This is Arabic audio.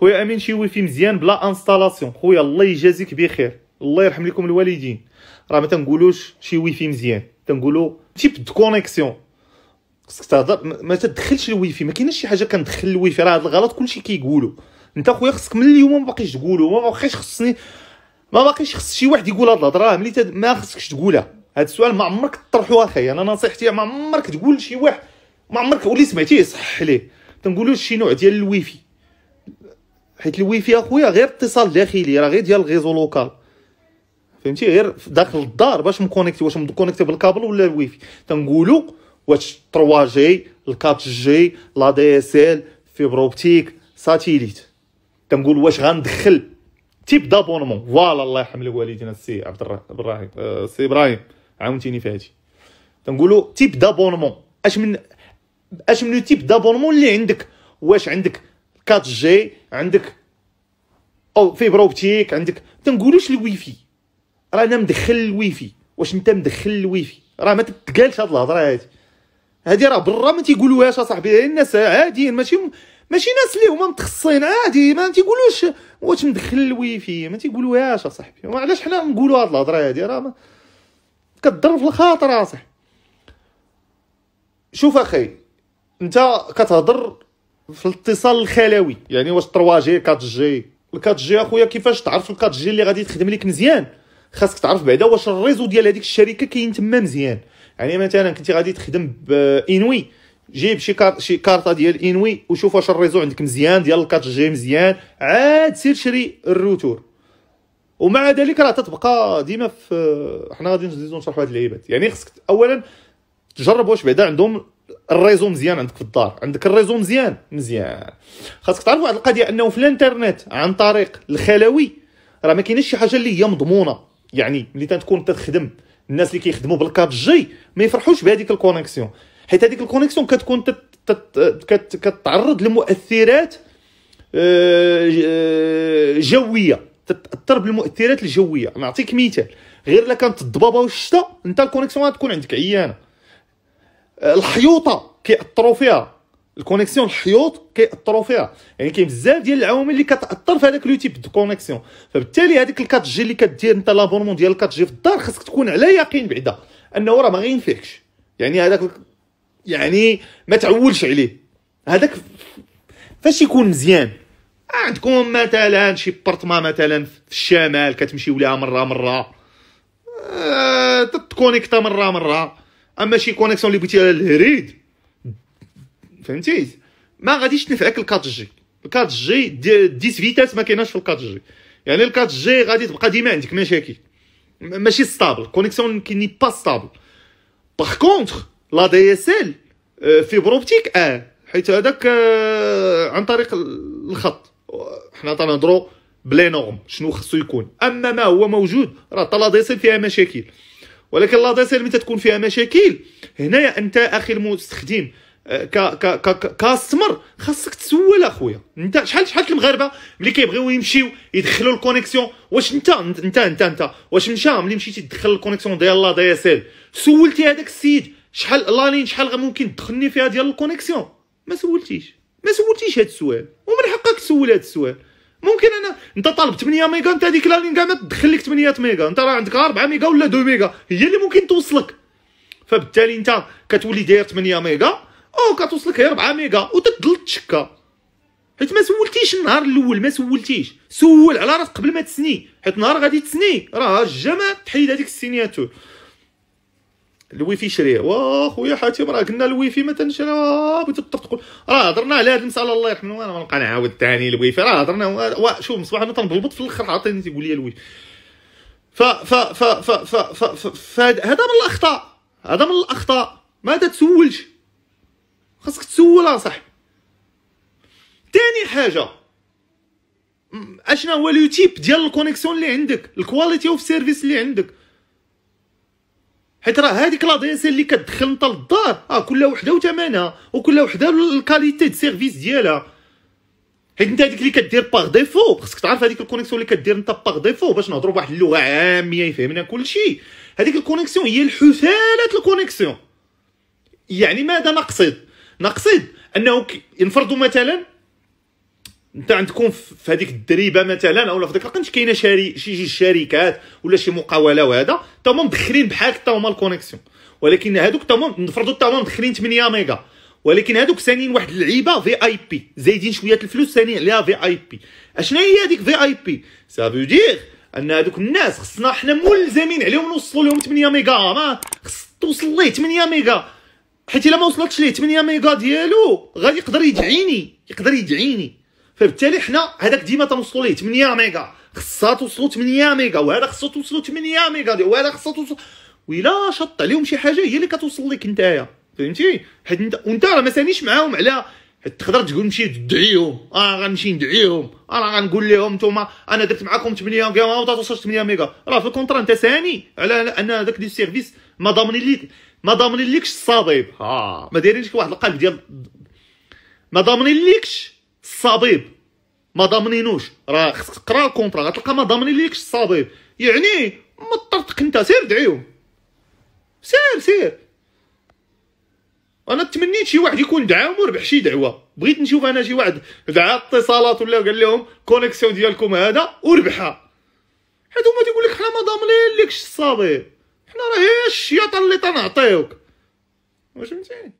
خويا امين شي ويفي مزيان بلا انستالاسيون خويا الله يجازيك بخير الله يرحم لكم الوالدين راه ما تنقولوش شي ويفي مزيان تنقولوا تيب دو كونيكسيون خصك تهضر ما تدخلش الويفي ما كاينش شي حاجه كندخل الويفي راه هذا الغلط كلشي كيقولوا انت خويا خصك من اليوم ما باقيش تقولوا ما باقيش خصني ما باقيش خص شي واحد يقول هاد الهضره ملي تد... ما خصكش تقولها هاد السؤال ما عمرك تطرحو اخي انا نصيحتي ما عمرك تقول شي واحد ما عمرك ولي سمعتيه صح ليه تنقولوا شي نوع ديال الويفي حيت الويفي فاي اخويا غير اتصال داخلي راه غير ديال الغيزو لوكال فهمتي غير داخل الدار باش مكونيكتي واش مكونيكتي بالكابل ولا الويفي تنقولوا واش 3 جي ال 4 جي لا دي اس ال فيبر اوبتيك ساتيليت تنقول واش غندخل تيب دابونمون فوالا الله يرحم الوالدين السي عبد الرحيم آه، السي ابراهيم عاونتيني في هادي تنقولوا تيب دابونمون اش من اش من تيب دابونمون اللي عندك واش عندك 4 جي عندك او فيبر اوبتيك عندك تنقولوش الويفي رانا مدخل الويفي واش انت مدخل الويفي راه ما تتقالش هاد الهضره هادي هادي راه برا ما تيقولوهاش اصاحبي الناس عاديين ماشي ماشي ناس اللي هما متخصصين عادي ما تيقولوش واش مدخل الويفي ما تيقولوهاش اصاحبي علاش حنا نقولوا هاد الهضره هادي راه كضر في الخاطر اصاحبي شوف اخي انت كتهضر في الاتصال الخلوي يعني واش 3 جي 4 جي ال 4 جي اخويا كيفاش تعرف ال 4 جي اللي غادي تخدم لك مزيان خاصك تعرف بعدا واش الريزو ديال هذيك الشركه كاين تما مزيان يعني مثلا كنتي غادي تخدم بانوي جيب شي كار... شي كارطه ديال انوي وشوف واش الريزو عندك مزيان ديال ال 4 جي مزيان عاد سير شري الروتور ومع ذلك راه تتبقى ديما في حنا غادي نزيدو نشرحوا هاد اللعيبات يعني خصك اولا تجرب واش بعدا عندهم الريزو مزيان عندك في الدار عندك الريزو مزيان مزيان خاصك تعرف واحد القضيه انه في الانترنت عن طريق الخلوي راه ما كاينش شي حاجه اللي هي مضمونه يعني ملي تكون تخدم الناس اللي كيخدموا بالكاب جي ما يفرحوش بهذيك الكونيكسيون حيت هذيك الكونيكسيون كتكون كتعرض لمؤثرات آه، آه، جويه تتاثر بالمؤثرات الجويه نعطيك مثال غير الا كانت الضبابه والشتاء انت الكونيكسيون غتكون عندك عيانه الحيوطه كيأثروا فيها الكونيكسيون الحيوط كيأثروا فيها يعني كاين بزاف ديال العوامل اللي كتاثر في هذاك لو تيب دو كونيكسيون فبالتالي هذيك الكات جي اللي كدير انت لابورمون ديال الكات جي في الدار خاصك تكون على يقين بعدا انه راه ما غينفعكش يعني هذاك يعني ما تعولش عليه هذاك فاش يكون مزيان عندكم مثلا شي بارتما مثلا في الشمال كتمشيو لها مره مره آه، تتكونيكتا مره مره اما شي كونيكسيون اللي بغيتي الهريد فهمتي ما غاديش تنفعك 4 جي 4 جي ديس فيتاس ما كايناش في 4 جي يعني 4 جي غادي تبقى ديما عندك مشاكل ماشي ستابل كونيكسيون ني با ستابل باغ كونتر لا دي اس ال فيبر اوبتيك اه حيت هذاك آه، عن طريق الخط حنا تنهضرو بلي نورم شنو خصو يكون اما ما هو موجود راه طلا دي اس ال فيها مشاكل ولكن لا ديسير متى تكون فيها مشاكل هنايا انت اخي المستخدم آه، كاستمر خاصك تسول اخويا انت شحال شحال المغاربه ملي كيبغيو يمشيو يدخلوا الكونيكسيون واش انت انت انت انت واش مشى ملي مشيتي تدخل الكونيكسيون ديال لا دي اس ال سولتي هذاك السيد شحال لين شحال ممكن تدخلني فيها ديال الكونيكسيون ما سولتيش ما سولتيش هذا السؤال ومن حقك تسول هذا السؤال ممكن انا انت طالب 8 ميجا انت هذيك لا كاع ما تدخل لك 8 ميجا انت راه عندك 4 ميجا ولا 2 ميجا هي اللي ممكن توصلك فبالتالي انت كتولي داير 8 ميجا او كتوصلك غير 4 ميجا وتضل تشكا حيت ما سولتيش النهار الاول ما سولتيش سول على راسك قبل ما تسني حيت النهار غادي تسني راه جا تحيد هذيك السينياتور الويفي وا خويا حاتم راه قلنا الويفي ما تنشرا بغيت تقول راه هضرنا على هذه المساله الله يرحمه وانا ما نبقى نعاود ثاني الويفي راه هضرنا شوف مصباح انا تنبلبط في الاخر عاطيني تيقول لي الويفي ف ف ف ف ف ف, ف, ف هذا من الاخطاء هذا من الاخطاء ما تسولش خاصك تسول صح ثاني حاجه اشنا هو لو تيب ديال الكونيكسيون اللي عندك الكواليتي اوف سيرفيس اللي عندك حيت راه هذيك لا دي اللي كتدخل انت للدار اه كل وحده وثمنها وكل وحده الكاليتي دو سيرفيس ديالها حيت انت هذيك اللي كدير باغ ديفو خصك تعرف هذيك الكونيكسيون اللي كدير انت باغ ديفو باش نهضروا بواحد اللغه عاميه يفهمنا يعني كلشي هذيك الكونيكسيون هي الحثاله الكونيكسيون يعني ماذا نقصد نقصد انه ينفرضوا مثلا انت عندكم في هذيك الدريبه مثلا او في ذاك الوقت كاينه شاري شي جوج شركات ولا شي مقاوله وهذا تا هما مدخلين بحالك حتى هما الكونيكسيون ولكن هادوك تا هما نفرضوا تا هما مدخلين 8 ميغا ولكن هادوك سانين واحد اللعيبه في اي بي زايدين شويه الفلوس سانين عليها في اي بي اشنا هي هذيك في اي بي سافو دير ان هادوك الناس خصنا حنا ملزمين عليهم نوصلوا لهم 8 ميغا آه، ما خص توصل ليه 8 ميغا حيت الا ما وصلتش ليه 8 ميغا ديالو غادي يقدر يدعيني يقدر يدعيني فبالتالي حنا هذاك ديما تنوصلوا ليه 8 ميغا خصها توصلوا 8 ميغا وهذا خصها توصلوا 8 ميغا وهذا خصها توصل ويلا شط عليهم شي حاجه هي اللي كتوصل لك نتايا فهمتي حيت انت وانت راه ما سانيش معاهم على حيت تقدر تقول نمشي تدعيهم انا آه، غنمشي ندعيهم انا آه، غنقول لهم نتوما انا درت معاكم 8 ميغا ما توصلش 8 ميغا راه في الكونترا انت ساني على ان هذاك دي سيرفيس ما ضامن ليك ما ضامن ليكش الصديب ها آه. ما دايرينش لك واحد القلب ديال ما ضامن ليكش الصبيب ما ضامنينوش راه خصك تقرا الكونطرا غتلقى ما ضامنين ليكش الصبيب يعني ما طرتك انت سير دعيو سير سير انا تمنيت شي واحد يكون دعاهم وربح شي دعوه بغيت نشوف انا شي واحد دعا اتصالات ولا قال لهم كونيكسيون ديالكم هذا وربحها حيت هما تيقول لك حنا ما ضامنين ليكش الصبيب حنا راه هي الشياطه اللي تنعطيوك واش فهمتيني